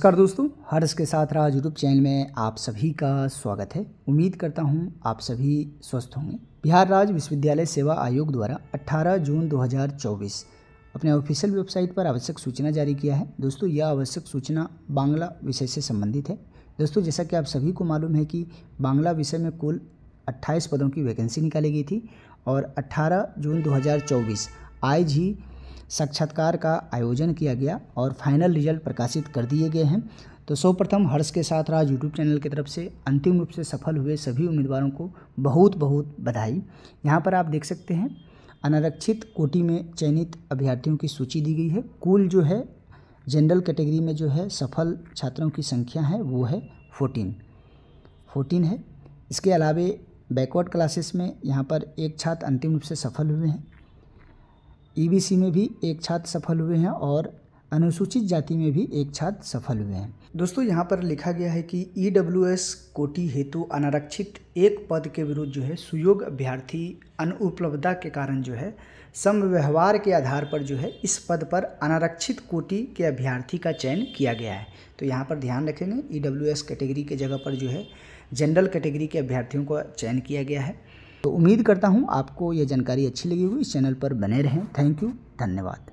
नमस्कार दोस्तों हर्ष के साथ राज यूट्यूब चैनल में आप सभी का स्वागत है उम्मीद करता हूं आप सभी स्वस्थ होंगे बिहार राज्य विश्वविद्यालय सेवा आयोग द्वारा 18 जून 2024 अपने ऑफिशियल वेबसाइट पर आवश्यक सूचना जारी किया है दोस्तों यह आवश्यक सूचना बांग्ला विषय से संबंधित है दोस्तों जैसा कि आप सभी को मालूम है कि बांग्ला विषय में कुल अट्ठाईस पदों की वैकेंसी निकाली गई थी और अट्ठारह जून दो आज ही साक्षात्कार का आयोजन किया गया और फाइनल रिजल्ट प्रकाशित कर दिए गए हैं तो सर्वप्रथम हर्ष के साथ राज यूट्यूब चैनल की तरफ से अंतिम रूप से सफल हुए सभी उम्मीदवारों को बहुत बहुत बधाई यहाँ पर आप देख सकते हैं अनारक्षित कोटि में चयनित अभ्यर्थियों की सूची दी गई है कुल जो है जनरल कैटेगरी में जो है सफल छात्रों की संख्या है वो है फोर्टीन फोर्टीन है इसके अलावे बैकवर्ड क्लासेस में यहाँ पर एक छात्र अंतिम रूप से सफल हुए हैं ईबीसी e में भी एक छात्र सफल हुए हैं और अनुसूचित जाति में भी एक छात्र सफल हुए हैं दोस्तों यहाँ पर लिखा गया है कि ई e कोटी हेतु अनारक्षित एक पद के विरुद्ध जो है सुयोग अभ्यर्थी अनुपलब्धता के कारण जो है समव्यवहार के आधार पर जो है इस पद पर अनारक्षित कोटि के अभ्यर्थी का चयन किया गया है तो यहाँ पर ध्यान रखेंगे ई कैटेगरी के जगह पर जो है जनरल कैटेगरी के अभ्यर्थियों का चयन किया गया है तो उम्मीद करता हूँ आपको ये जानकारी अच्छी लगी होगी इस चैनल पर बने रहें थैंक यू धन्यवाद